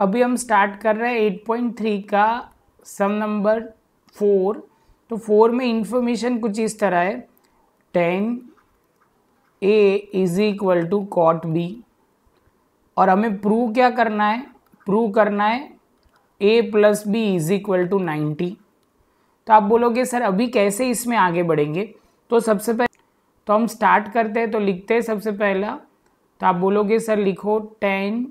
अभी हम स्टार्ट कर रहे हैं 8.3 का सम नंबर फोर तो फोर में इंफॉर्मेशन कुछ इस तरह है tan A is equal to cot B और हमें प्रूव क्या करना है प्रूव करना है A plus B is equal to ninety तो आप बोलोगे सर अभी कैसे इसमें आगे बढ़ेंगे तो सबसे पहले तो हम स्टार्ट करते हैं तो लिखते हैं सबसे पहला तो आप बोलोगे सर लिखो tan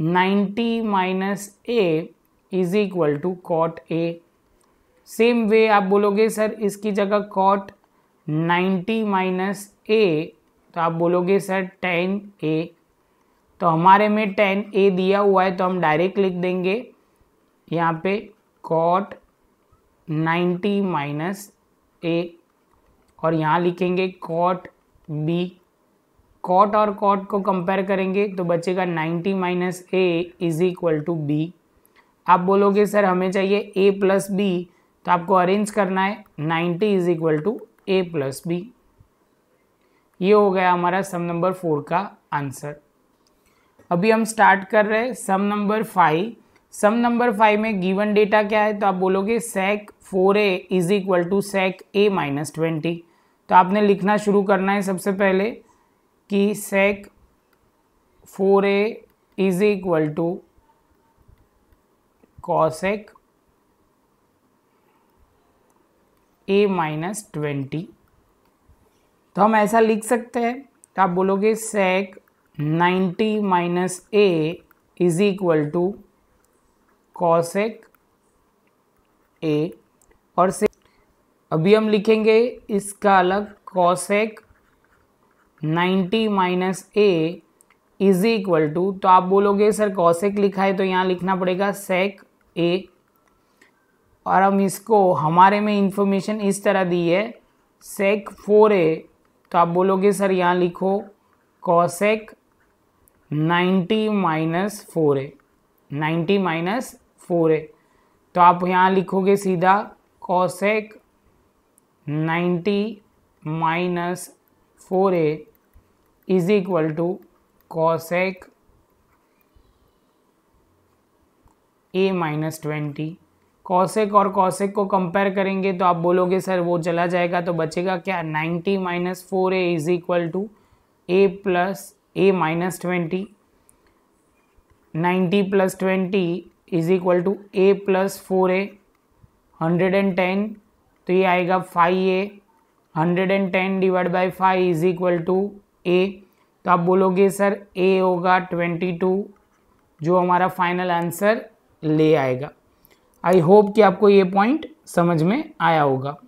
ninety minus A is equal to cot A same way आप बोलोगे सर इसकी जगह कॉट नाइन्टी माइनस ए तो आप बोलोगे सर टेन ए तो हमारे में टेन ए दिया हुआ है तो हम डायरेक्ट लिख देंगे यहाँ पे कॉट नाइन्टी माइनस ए और यहाँ लिखेंगे कॉट बी कॉट और कॉट को कंपेयर करेंगे तो बचेगा 90 minus A is equal to B आप बोलोगे सर हमें चाहिए ए प्लस बी तो आपको अरेंज करना है 90 is equal to A plus B ये हो गया हमारा सम नंबर फोर का आंसर अभी हम स्टार्ट कर रहे हैं sum number five sum number five में गिवन डेटा क्या है तो आप बोलोगे sec four A is equal to sec A minus twenty तो आपने लिखना शुरू करना है सबसे पहले कि sec four A is equal to cosec A minus twenty तो हम ऐसा लिख सकते हैं तो आप बोलोगे sec ninety minus A is equal to cosec A और से अभी हम लिखेंगे इसका अलग cosec 90 minus A is equal to तो आप बोलोगे सर कौशिक लिखा है तो यहाँ लिखना पड़ेगा सेक ए और हम इसको हमारे में इंफॉर्मेशन इस तरह दी है सेक फोर ए तो आप बोलोगे सर यहाँ लिखो cosec ninety minus four A ninety minus four A तो आप यहाँ लिखोगे सीधा cosec ninety minus four A is equal to cosec A minus twenty cosec और कॉसेक को कंपेयर करेंगे तो आप बोलोगे सर वो चला जाएगा तो बचेगा क्या ninety minus four A is equal to A plus A minus twenty ninety plus twenty is equal to A plus four A hundred and ten तो ये आएगा five A hundred and ten divide by five is equal to A तो आप बोलोगे sir ए होगा twenty two जो हमारा final answer ले आएगा आई होप कि आपको ये पॉइंट समझ में आया होगा